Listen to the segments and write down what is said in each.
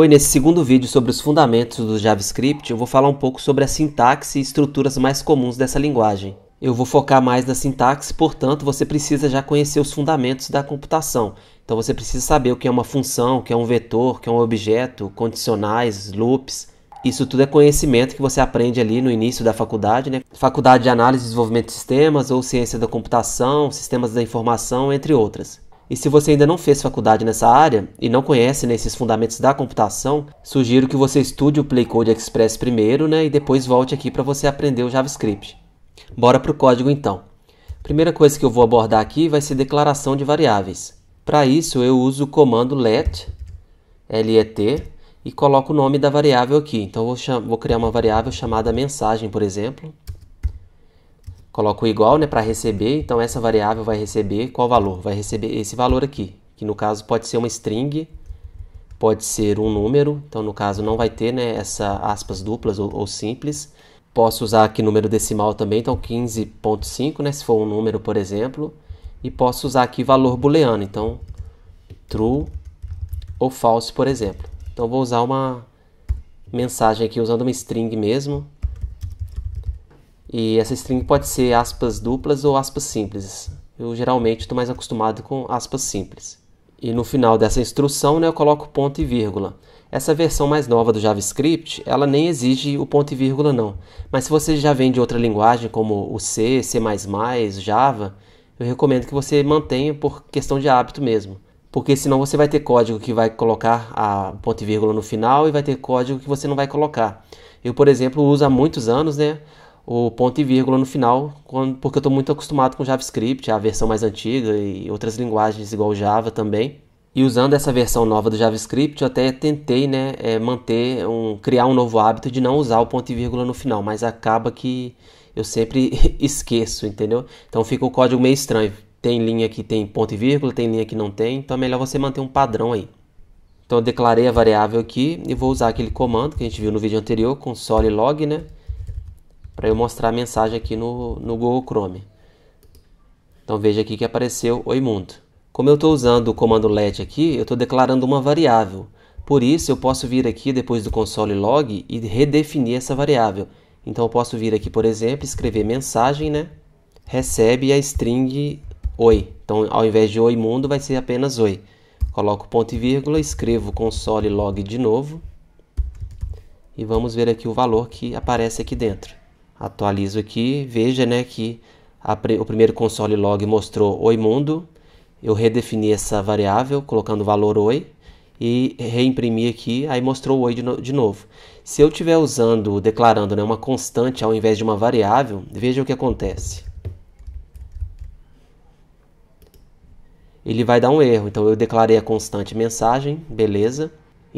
Oi, nesse segundo vídeo sobre os fundamentos do JavaScript, eu vou falar um pouco sobre a sintaxe e estruturas mais comuns dessa linguagem. Eu vou focar mais na sintaxe, portanto, você precisa já conhecer os fundamentos da computação. Então você precisa saber o que é uma função, o que é um vetor, o que é um objeto, condicionais, loops. Isso tudo é conhecimento que você aprende ali no início da faculdade, né? Faculdade de Análise e Desenvolvimento de Sistemas ou Ciência da Computação, Sistemas da Informação, entre outras. E se você ainda não fez faculdade nessa área e não conhece né, esses fundamentos da computação, sugiro que você estude o Playcode Express primeiro né, e depois volte aqui para você aprender o JavaScript. Bora para o código então. Primeira coisa que eu vou abordar aqui vai ser declaração de variáveis. Para isso eu uso o comando let, let, e coloco o nome da variável aqui. Então vou, vou criar uma variável chamada mensagem, por exemplo coloco igual né, para receber, então essa variável vai receber qual valor? Vai receber esse valor aqui, que no caso pode ser uma string, pode ser um número, então no caso não vai ter né, essa aspas duplas ou, ou simples. Posso usar aqui número decimal também, então 15.5, né, se for um número, por exemplo. E posso usar aqui valor booleano, então true ou false, por exemplo. Então vou usar uma mensagem aqui usando uma string mesmo, e essa string pode ser aspas duplas ou aspas simples. Eu geralmente estou mais acostumado com aspas simples. E no final dessa instrução né, eu coloco ponto e vírgula. Essa versão mais nova do JavaScript, ela nem exige o ponto e vírgula não. Mas se você já vem de outra linguagem como o C, C++, Java, eu recomendo que você mantenha por questão de hábito mesmo. Porque senão você vai ter código que vai colocar a ponto e vírgula no final e vai ter código que você não vai colocar. Eu, por exemplo, uso há muitos anos, né, o ponto e vírgula no final, quando, porque eu estou muito acostumado com JavaScript, a versão mais antiga e outras linguagens igual Java também. E usando essa versão nova do JavaScript, eu até tentei né, é, manter um, criar um novo hábito de não usar o ponto e vírgula no final, mas acaba que eu sempre esqueço, entendeu? Então fica o código meio estranho. Tem linha que tem ponto e vírgula, tem linha que não tem, então é melhor você manter um padrão aí. Então eu declarei a variável aqui e vou usar aquele comando que a gente viu no vídeo anterior, console log, né? para eu mostrar a mensagem aqui no, no Google Chrome. Então veja aqui que apareceu Oi Mundo. Como eu estou usando o comando let aqui, eu estou declarando uma variável. Por isso eu posso vir aqui depois do console log e redefinir essa variável. Então eu posso vir aqui, por exemplo, escrever mensagem, né? Recebe a string oi. Então ao invés de oi mundo vai ser apenas oi. Coloco ponto e vírgula, escrevo console log de novo e vamos ver aqui o valor que aparece aqui dentro. Atualizo aqui, veja né, que o primeiro console log mostrou oi mundo. Eu redefini essa variável colocando o valor oi e reimprimi aqui, aí mostrou oi de, no, de novo. Se eu estiver usando, declarando né, uma constante ao invés de uma variável, veja o que acontece. Ele vai dar um erro, então eu declarei a constante mensagem, beleza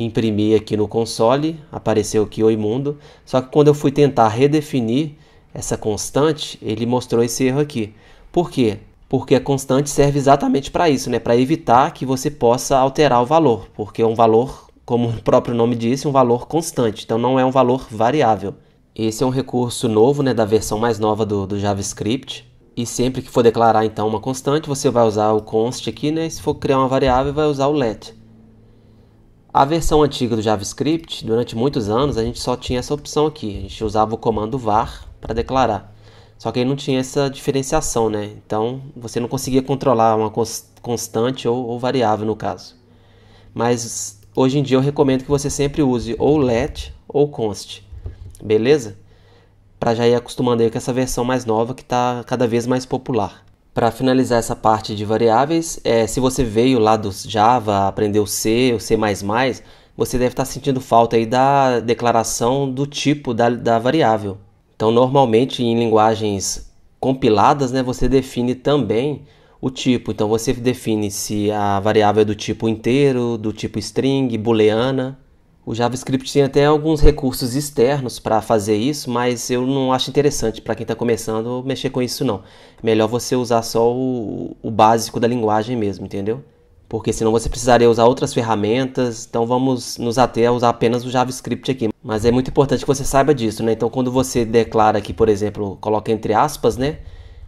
imprimi aqui no console, apareceu aqui Oi Mundo, só que quando eu fui tentar redefinir essa constante, ele mostrou esse erro aqui. Por quê? Porque a constante serve exatamente para isso, né? para evitar que você possa alterar o valor, porque é um valor, como o próprio nome disse, um valor constante, então não é um valor variável. Esse é um recurso novo, né, da versão mais nova do, do JavaScript, e sempre que for declarar então uma constante, você vai usar o const aqui, né? se for criar uma variável, vai usar o let. A versão antiga do JavaScript, durante muitos anos, a gente só tinha essa opção aqui. A gente usava o comando var para declarar. Só que ele não tinha essa diferenciação, né? Então você não conseguia controlar uma constante ou, ou variável no caso. Mas hoje em dia eu recomendo que você sempre use ou let ou const. Beleza? Para já ir acostumando aí com essa versão mais nova que está cada vez mais popular. Para finalizar essa parte de variáveis, é, se você veio lá do Java, aprendeu C, ou C++, você deve estar tá sentindo falta aí da declaração do tipo da, da variável. Então, normalmente em linguagens compiladas, né, você define também o tipo. Então, você define se a variável é do tipo inteiro, do tipo string, booleana. O JavaScript tem até alguns recursos externos para fazer isso, mas eu não acho interessante para quem está começando mexer com isso não. Melhor você usar só o, o, básico da linguagem mesmo, entendeu? Porque senão você precisaria usar outras ferramentas, então vamos nos ater a usar apenas o JavaScript aqui. Mas é muito importante que você saiba disso, né? Então quando você declara aqui, por exemplo, coloca entre aspas, né?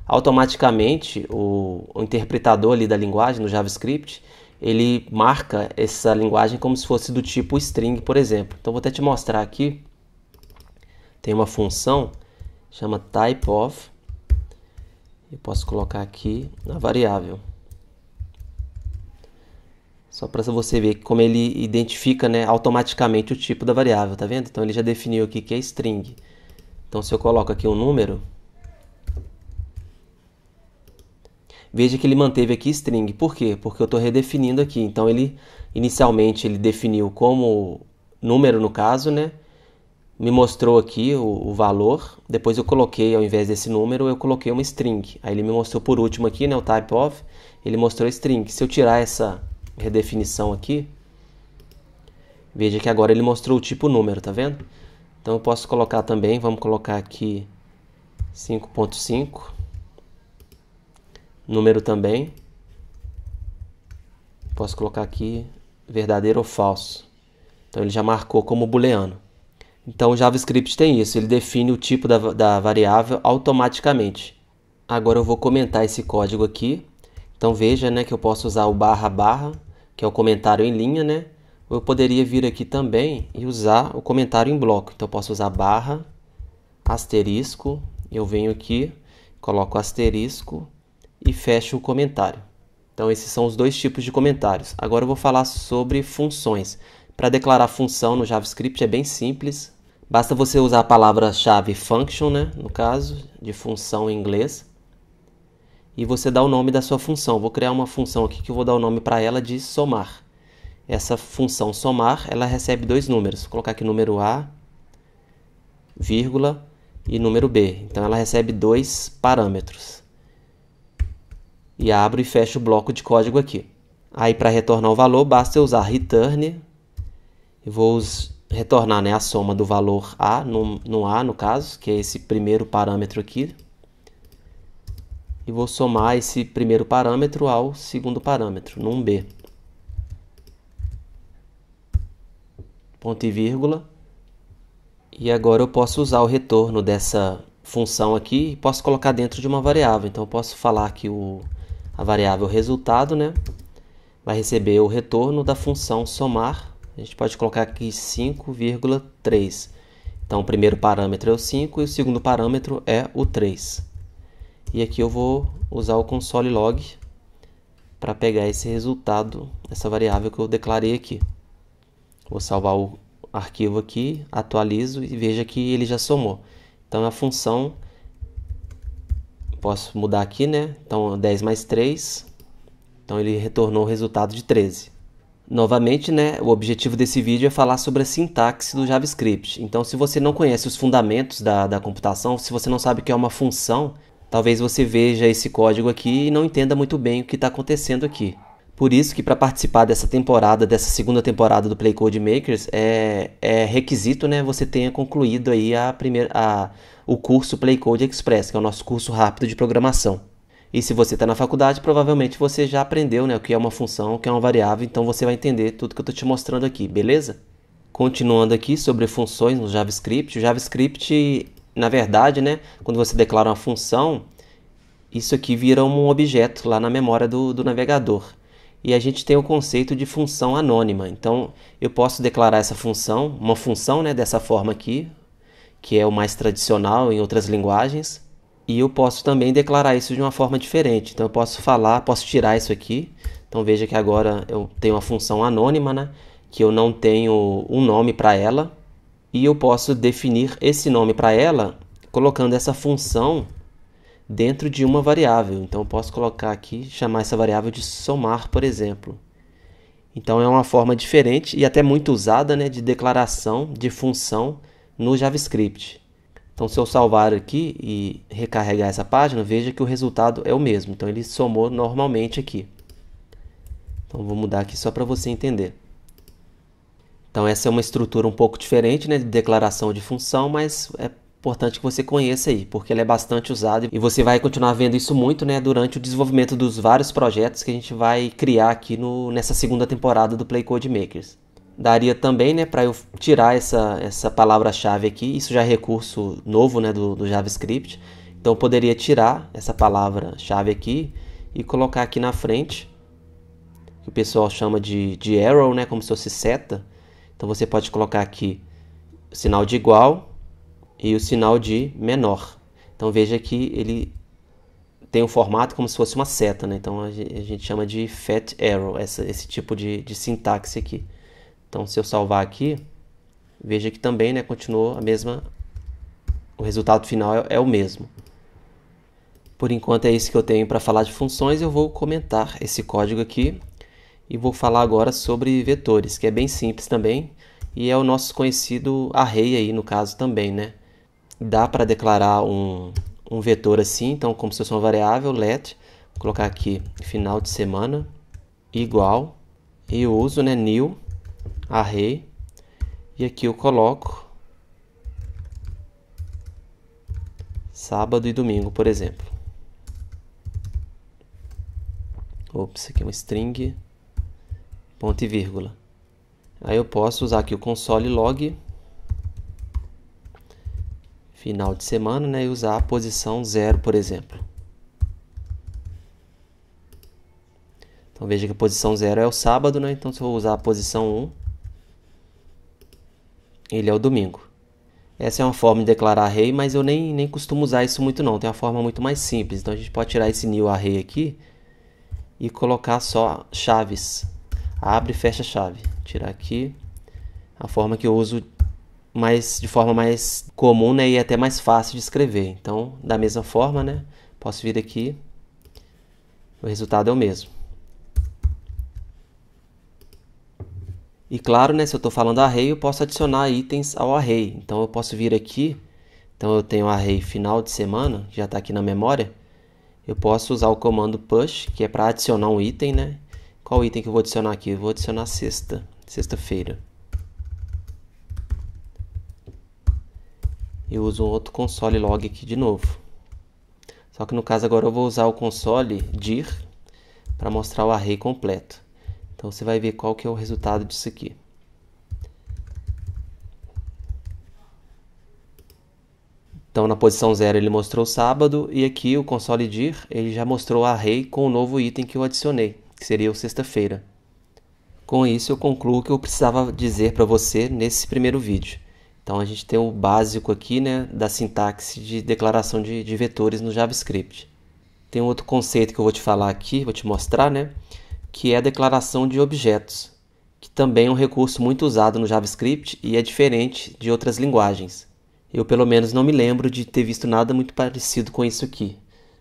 Automaticamente o, o interpretador ali da linguagem, no JavaScript, ele marca essa linguagem como se fosse do tipo string, por exemplo. Então vou até te mostrar aqui. Tem uma função chama typeof. Eu posso colocar aqui na variável. Só para você ver como ele identifica né, automaticamente o tipo da variável, tá vendo? Então ele já definiu aqui que é string. Então se eu coloco aqui um número, Veja que ele manteve aqui string. Por quê? Porque eu estou redefinindo aqui. Então, ele inicialmente ele definiu como número, no caso, né? Me mostrou aqui o, o, valor. Depois eu coloquei, ao invés desse número, eu coloquei uma string. Aí ele me mostrou por último aqui, né? O type of. Ele mostrou string. Se eu tirar essa redefinição aqui, veja que agora ele mostrou o tipo número, tá vendo? Então eu posso colocar também, vamos colocar aqui 5.5 número também. Posso colocar aqui verdadeiro ou falso. Então ele já marcou como booleano. Então o JavaScript tem isso, ele define o tipo da, da variável automaticamente. Agora eu vou comentar esse código aqui. Então veja né, que eu posso usar o barra barra, que é o comentário em linha, né? Ou eu poderia vir aqui também e usar o comentário em bloco. Então eu posso usar barra, asterisco, eu venho aqui, coloco asterisco, e fecha o comentário. Então esses são os dois tipos de comentários. Agora eu vou falar sobre funções. Para declarar função no JavaScript é bem simples. Basta você usar a palavra-chave function, né, no caso de função em inglês, e você dá o nome da sua função. Vou criar uma função aqui que eu vou dar o nome para ela de somar. Essa função somar, ela recebe dois números. Vou colocar aqui número A, vírgula, e número B. Então ela recebe dois parâmetros e abro e fecho o bloco de código aqui. Aí para retornar o valor basta eu usar return e vou retornar né, a soma do valor a no, no a no caso, que é esse primeiro parâmetro aqui. E vou somar esse primeiro parâmetro ao segundo parâmetro, num b. Ponto e vírgula. E agora eu posso usar o retorno dessa função aqui e posso colocar dentro de uma variável. Então eu posso falar que o a variável resultado, né? Vai receber o retorno da função somar. A gente pode colocar aqui 5,3. Então, o primeiro parâmetro é o 5 e o segundo parâmetro é o 3. E aqui eu vou usar o console log para pegar esse resultado, essa variável que eu declarei aqui. Vou salvar o arquivo aqui, atualizo e veja que ele já somou. Então, a função Posso mudar aqui, né? Então, 10 mais 3. Então, ele retornou o resultado de 13. Novamente, né, o objetivo desse vídeo é falar sobre a sintaxe do JavaScript. Então, se você não conhece os fundamentos da, da computação, se você não sabe o que é uma função, talvez você veja esse código aqui e não entenda muito bem o que está acontecendo aqui. Por isso que para participar dessa temporada, dessa segunda temporada do Play Code Makers, é, é requisito, né, você tenha concluído aí a primeira, a, o curso Play Code Express, que é o nosso curso rápido de programação. E se você está na faculdade, provavelmente você já aprendeu né, o que é uma função, o que é uma variável, então você vai entender tudo que eu estou te mostrando aqui, beleza? Continuando aqui sobre funções no JavaScript, o JavaScript, na verdade, né, quando você declara uma função, isso aqui vira um objeto lá na memória do, do navegador e a gente tem o conceito de função anônima. Então, eu posso declarar essa função, uma função né, dessa forma aqui, que é o mais tradicional em outras linguagens, e eu posso também declarar isso de uma forma diferente. Então, eu posso falar, posso tirar isso aqui. Então, veja que agora eu tenho uma função anônima, né, que eu não tenho um nome para ela, e eu posso definir esse nome para ela colocando essa função dentro de uma variável. Então eu posso colocar aqui, chamar essa variável de somar, por exemplo. Então é uma forma diferente e até muito usada né, de declaração de função no JavaScript. Então, se eu salvar aqui e recarregar essa página, veja que o resultado é o mesmo. Então, ele somou normalmente aqui. Então, vou mudar aqui só para você entender. Então, essa é uma estrutura um pouco diferente né, de declaração de função, mas é Importante que você conheça aí, porque ela é bastante usada e você vai continuar vendo isso muito, né, durante o desenvolvimento dos vários projetos que a gente vai criar aqui no, nessa segunda temporada do Play Code Makers. Daria também, né, para eu tirar essa, essa palavra-chave aqui, isso já é recurso novo, né, do, do JavaScript. Então eu poderia tirar essa palavra-chave aqui e colocar aqui na frente, que o pessoal chama de, de arrow, né, como se fosse seta. Então você pode colocar aqui sinal de igual e o sinal de menor. Então veja que ele tem um formato como se fosse uma seta, né? então a gente chama de fat arrow, essa, esse tipo de, de sintaxe aqui. Então se eu salvar aqui, veja que também né, continuou a mesma, o resultado final é, é o mesmo. Por enquanto é isso que eu tenho para falar de funções, eu vou comentar esse código aqui e vou falar agora sobre vetores, que é bem simples também e é o nosso conhecido array aí no caso também, né? dá para declarar um, um vetor assim, então como se fosse uma variável let, vou colocar aqui final de semana igual e eu uso né new array e aqui eu coloco sábado e domingo, por exemplo. Ops, aqui é um string ponto e vírgula. Aí eu posso usar aqui o console log final de semana né, e usar a posição zero, por exemplo. Então veja que a posição zero é o sábado, né? então se eu usar a posição 1, um, ele é o domingo. Essa é uma forma de declarar array, mas eu nem, nem costumo usar isso muito não, tem uma forma muito mais simples. Então a gente pode tirar esse new array aqui e colocar só chaves. Abre e fecha chave. Tirar aqui a forma que eu uso mas de forma mais comum né, e até mais fácil de escrever. Então, da mesma forma, né, posso vir aqui, o resultado é o mesmo. E claro, né, se eu estou falando array, eu posso adicionar itens ao array. Então, eu posso vir aqui, então eu tenho o array final de semana, já está aqui na memória. Eu posso usar o comando push, que é para adicionar um item, né? Qual item que eu vou adicionar aqui? Eu vou adicionar sexta, sexta-feira. eu uso um outro console log aqui de novo. Só que no caso agora eu vou usar o console dir para mostrar o array completo. Então você vai ver qual que é o resultado disso aqui. Então na posição 0 ele mostrou sábado e aqui o console dir ele já mostrou o array com o novo item que eu adicionei, que seria o sexta-feira. Com isso eu concluo o que eu precisava dizer para você nesse primeiro vídeo. Então a gente tem o básico aqui né, da sintaxe de declaração de, de vetores no JavaScript. Tem outro conceito que eu vou te falar aqui, vou te mostrar, né, que é a declaração de objetos, que também é um recurso muito usado no JavaScript e é diferente de outras linguagens. Eu pelo menos não me lembro de ter visto nada muito parecido com isso aqui.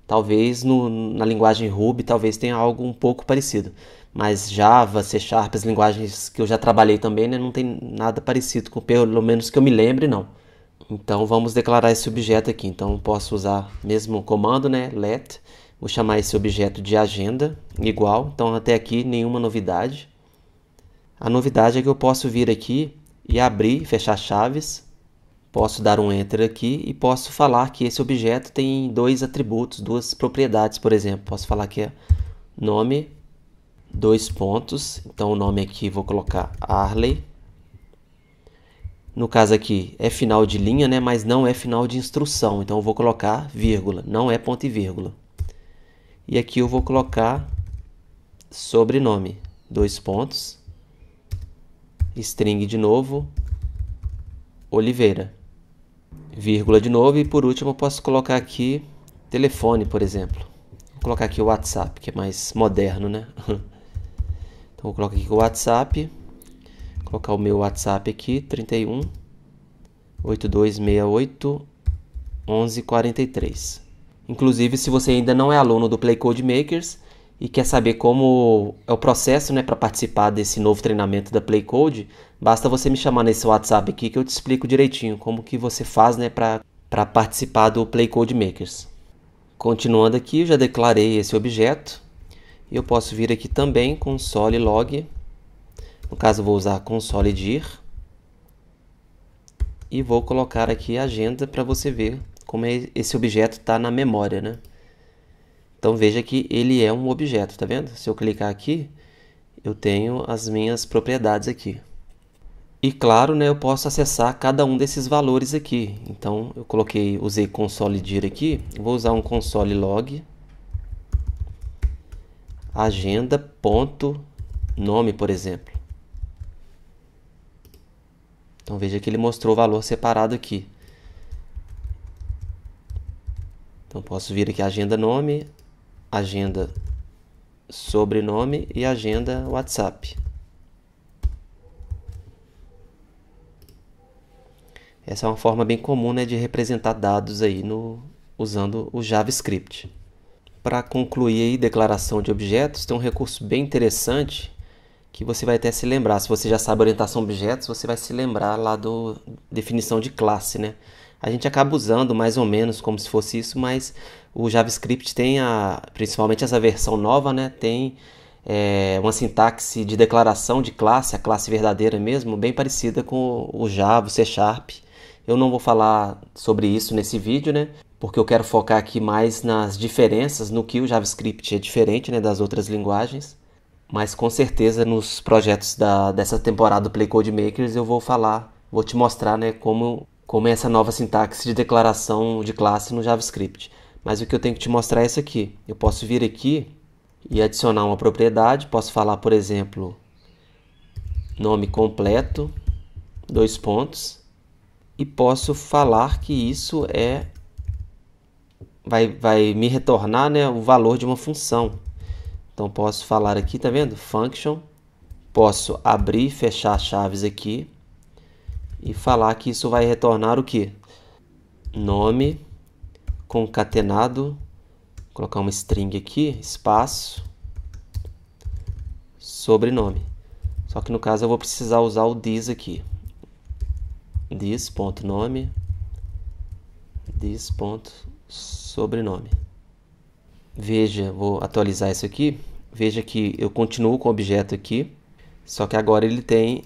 Talvez no, na linguagem Ruby talvez tenha algo um pouco parecido. Mas Java, C Sharp, as linguagens que eu já trabalhei também, né? Não tem nada parecido com, pelo menos que eu me lembre, não. Então vamos declarar esse objeto aqui. Então posso usar mesmo o comando, né? Let. Vou chamar esse objeto de agenda, igual. Então até aqui nenhuma novidade. A novidade é que eu posso vir aqui e abrir, fechar chaves. Posso dar um enter aqui e posso falar que esse objeto tem dois atributos, duas propriedades, por exemplo. Posso falar que é nome dois pontos. Então o nome aqui vou colocar Arley. No caso aqui é final de linha, né? mas não é final de instrução. Então eu vou colocar vírgula, não é ponto e vírgula. E aqui eu vou colocar sobrenome, dois pontos, string de novo, Oliveira, vírgula de novo e por último eu posso colocar aqui telefone, por exemplo. Vou colocar aqui o WhatsApp, que é mais moderno, né? Então eu coloco aqui o WhatsApp. Vou colocar o meu WhatsApp aqui, 31 8268 1143. Inclusive, se você ainda não é aluno do Play Code Makers e quer saber como é o processo né, para participar desse novo treinamento da Play Code, basta você me chamar nesse WhatsApp aqui que eu te explico direitinho como que você faz né, para participar do Play Code Makers. Continuando aqui, eu já declarei esse objeto. E eu posso vir aqui também console log. No caso, vou usar console dir. E vou colocar aqui a agenda para você ver como é esse objeto está na memória, né? Então veja que ele é um objeto, tá vendo? Se eu clicar aqui, eu tenho as minhas propriedades aqui. E claro, né, eu posso acessar cada um desses valores aqui. Então eu coloquei, usei console dir aqui, vou usar um console log agenda.nome, por exemplo. Então veja que ele mostrou o valor separado aqui. Então posso vir aqui agenda nome, agenda sobrenome e agenda WhatsApp. Essa é uma forma bem comum né, de representar dados aí no, usando o JavaScript para concluir aí declaração de objetos, tem um recurso bem interessante que você vai até se lembrar. Se você já sabe orientação a objetos, você vai se lembrar lá do definição de classe, né? A gente acaba usando mais ou menos como se fosse isso, mas o JavaScript tem a, principalmente essa versão nova, né? Tem é, uma sintaxe de declaração de classe, a classe verdadeira mesmo, bem parecida com o Java, o C Sharp. Eu não vou falar sobre isso nesse vídeo, né? porque eu quero focar aqui mais nas diferenças, no que o JavaScript é diferente né, das outras linguagens. Mas com certeza nos projetos da, dessa temporada do Play Code Makers eu vou falar, vou te mostrar né, como, como é essa nova sintaxe de declaração de classe no JavaScript. Mas o que eu tenho que te mostrar é isso aqui. Eu posso vir aqui e adicionar uma propriedade, posso falar, por exemplo, nome completo, dois pontos, e posso falar que isso é vai, vai me retornar né, o valor de uma função. Então posso falar aqui, tá vendo? Function. Posso abrir e fechar chaves aqui e falar que isso vai retornar o que? Nome concatenado, Vou colocar uma string aqui, espaço, sobrenome. Só que no caso eu vou precisar usar o this aqui. this.nome, this.sobrenome sobrenome. Veja, vou atualizar isso aqui. Veja que eu continuo com o objeto aqui, só que agora ele tem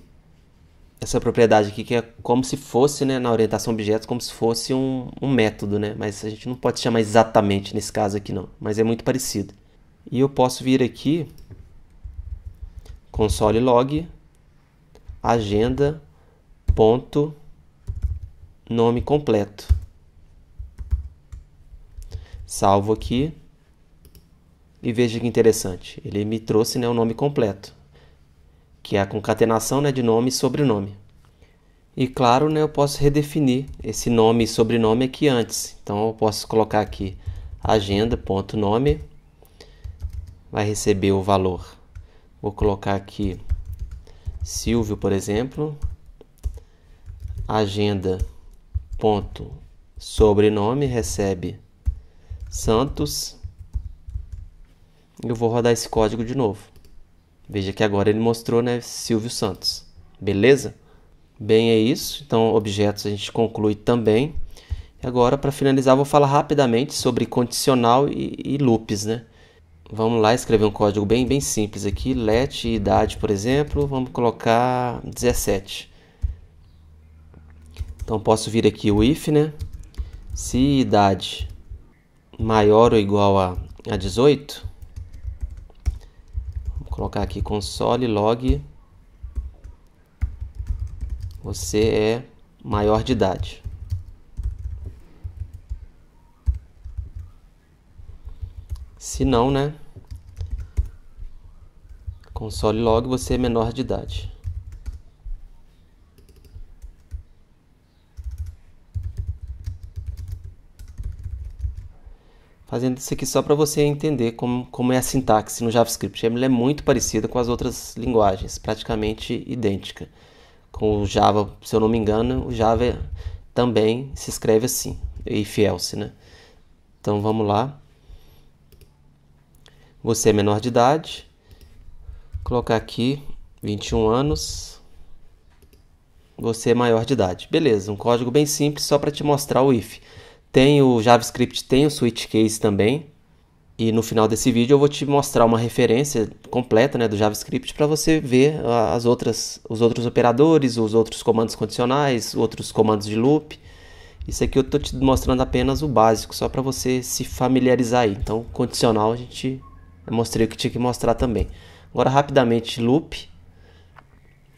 essa propriedade aqui que é como se fosse, né, na orientação objetos, como se fosse um, um, método, né? Mas a gente não pode chamar exatamente nesse caso aqui não, mas é muito parecido. E eu posso vir aqui, console log, agenda, ponto, nome completo. Salvo aqui. E veja que interessante, ele me trouxe né, o nome completo, que é a concatenação né, de nome e sobrenome. E claro, né, eu posso redefinir esse nome e sobrenome aqui antes. Então eu posso colocar aqui agenda.nome, vai receber o valor. Vou colocar aqui Silvio, por exemplo, agenda ponto sobrenome recebe Santos. Eu vou rodar esse código de novo. Veja que agora ele mostrou, né, Silvio Santos. Beleza? Bem, é isso. Então, objetos a gente conclui também. Agora, para finalizar, vou falar rapidamente sobre condicional e, e, loops, né? Vamos lá escrever um código bem, bem simples aqui. Let idade, por exemplo, vamos colocar 17. Então, posso vir aqui o if, né? Se idade maior ou igual a, a 18, vou colocar aqui console log você é maior de idade. Se não, né? Console log você é menor de idade. fazendo isso aqui só para você entender como, como é a sintaxe no JavaScript. Ela é muito parecida com as outras linguagens, praticamente idêntica. Com o Java, se eu não me engano, o Java também se escreve assim, if else, né? Então vamos lá. Você é menor de idade. Vou colocar aqui 21 anos. Você é maior de idade. Beleza, um código bem simples só para te mostrar o if. Tem o JavaScript, tem o switch case também. E no final desse vídeo eu vou te mostrar uma referência completa né, do JavaScript para você ver as outras, os outros operadores, os outros comandos condicionais, outros comandos de loop. Isso aqui eu estou te mostrando apenas o básico, só para você se familiarizar aí. Então, condicional a gente mostrei o que tinha que mostrar também. Agora, rapidamente, loop.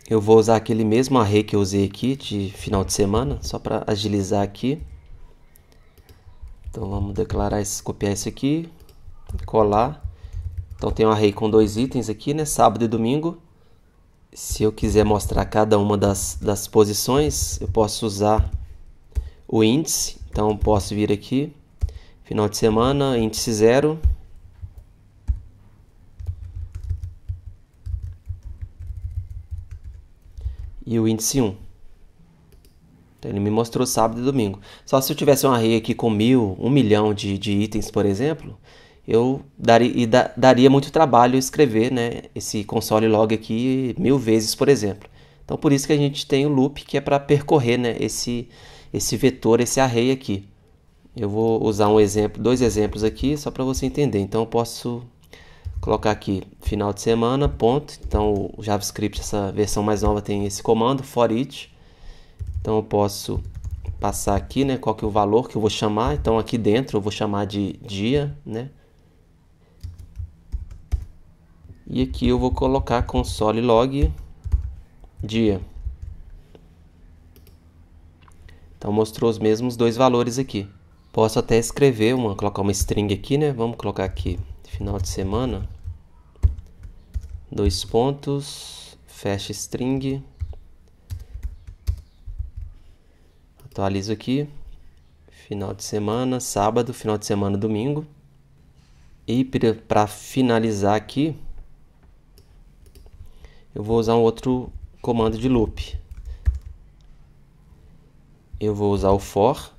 Eu vou usar aquele mesmo array que eu usei aqui de final de semana, só para agilizar aqui. Então vamos declarar esse, copiar isso aqui, colar. Então tem um array com dois itens aqui, né? Sábado e domingo. Se eu quiser mostrar cada uma das, das posições, eu posso usar o índice. Então posso vir aqui, final de semana, índice 0. E o índice 1. Um. Então, ele me mostrou sábado e domingo. Só se eu tivesse um array aqui com mil, um milhão de, de itens, por exemplo, eu daria, da, daria muito trabalho escrever né, esse console log aqui mil vezes, por exemplo. Então, por isso que a gente tem o loop, que é para percorrer né, esse, esse vetor, esse array aqui. Eu vou usar um exemplo, dois exemplos aqui, só para você entender. Então, eu posso colocar aqui, final de semana, ponto. Então, o JavaScript, essa versão mais nova, tem esse comando, for each. Então eu posso passar aqui, né, qual que é o valor que eu vou chamar. Então aqui dentro eu vou chamar de dia, né? E aqui eu vou colocar console log dia. Então mostrou os mesmos dois valores aqui. Posso até escrever uma, colocar uma string aqui, né? Vamos colocar aqui final de semana. Dois pontos, fecha string. Atualizo aqui. Final de semana, sábado, final de semana, domingo. E para finalizar aqui, eu vou usar um outro comando de loop. Eu vou usar o for.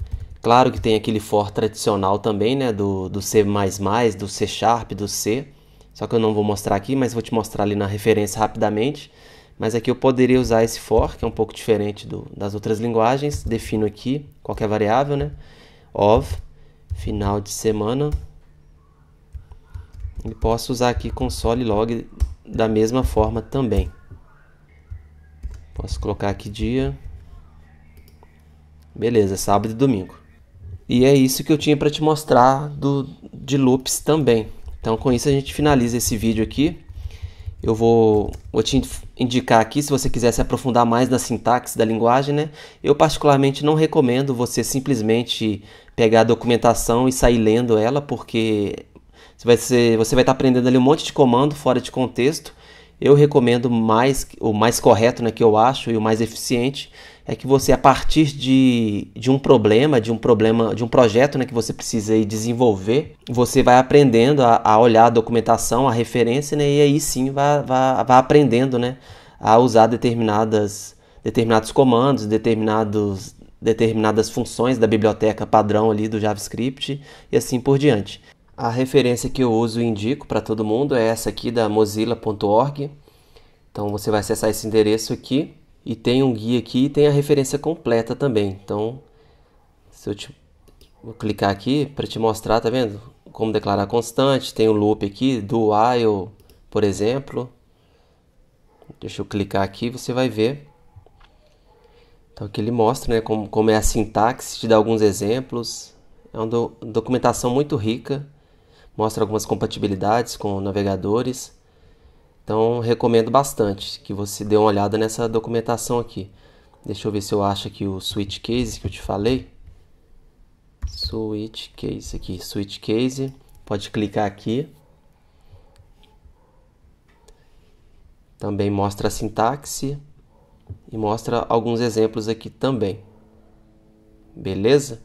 Claro que tem aquele for tradicional também, né? Do, do C++, do C Sharp, do C. Só que eu não vou mostrar aqui, mas vou te mostrar ali na referência rapidamente. Mas aqui eu poderia usar esse for, que é um pouco diferente do, das outras linguagens. Defino aqui qualquer variável, né? Of, final de semana. E posso usar aqui console log da mesma forma também. Posso colocar aqui dia. Beleza, sábado e domingo. E é isso que eu tinha para te mostrar do, de loops também. Então com isso a gente finaliza esse vídeo aqui eu vou, vou te indicar aqui se você quiser se aprofundar mais na sintaxe da linguagem, né? Eu particularmente não recomendo você simplesmente pegar a documentação e sair lendo ela, porque você vai, ser, você vai estar aprendendo ali um monte de comando fora de contexto. Eu recomendo mais o mais correto, né, que eu acho, e o mais eficiente é que você, a partir de, de um problema, de um problema, de um projeto né, que você precisa aí desenvolver, você vai aprendendo a, a olhar a documentação, a referência, né, e aí sim vai, vai, vai aprendendo né, a usar determinadas, determinados comandos, determinados, determinadas funções da biblioteca padrão ali do JavaScript e assim por diante. A referência que eu uso e indico para todo mundo é essa aqui da mozilla.org. Então você vai acessar esse endereço aqui e tem um guia aqui e tem a referência completa também. Então, se eu te, vou clicar aqui para te mostrar, tá vendo? Como declarar constante, tem o um loop aqui do while, por exemplo. Deixa eu clicar aqui, você vai ver. Então aqui ele mostra né, como, como é a sintaxe, te dá alguns exemplos. É uma do, documentação muito rica, mostra algumas compatibilidades com navegadores. Então recomendo bastante que você dê uma olhada nessa documentação aqui. Deixa eu ver se eu acho aqui o switch case que eu te falei. Switch case aqui, switch case. Pode clicar aqui. Também mostra a sintaxe e mostra alguns exemplos aqui também. Beleza?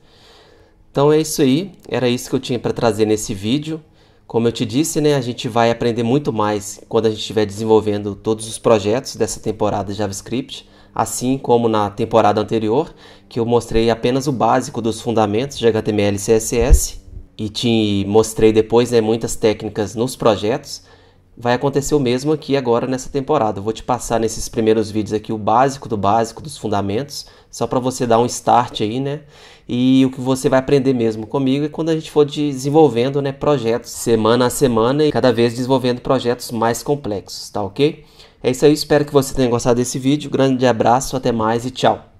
Então é isso aí, era isso que eu tinha para trazer nesse vídeo. Como eu te disse, né, a gente vai aprender muito mais quando a gente estiver desenvolvendo todos os projetos dessa temporada de JavaScript, assim como na temporada anterior, que eu mostrei apenas o básico dos fundamentos de HTML e CSS e te mostrei depois né, muitas técnicas nos projetos. Vai acontecer o mesmo aqui agora nessa temporada. Eu vou te passar nesses primeiros vídeos aqui o básico do básico dos fundamentos só para você dar um start aí, né? E o que você vai aprender mesmo comigo é quando a gente for desenvolvendo, né, projetos semana a semana e cada vez desenvolvendo projetos mais complexos, tá OK? É isso aí, espero que você tenha gostado desse vídeo. Grande abraço, até mais e tchau.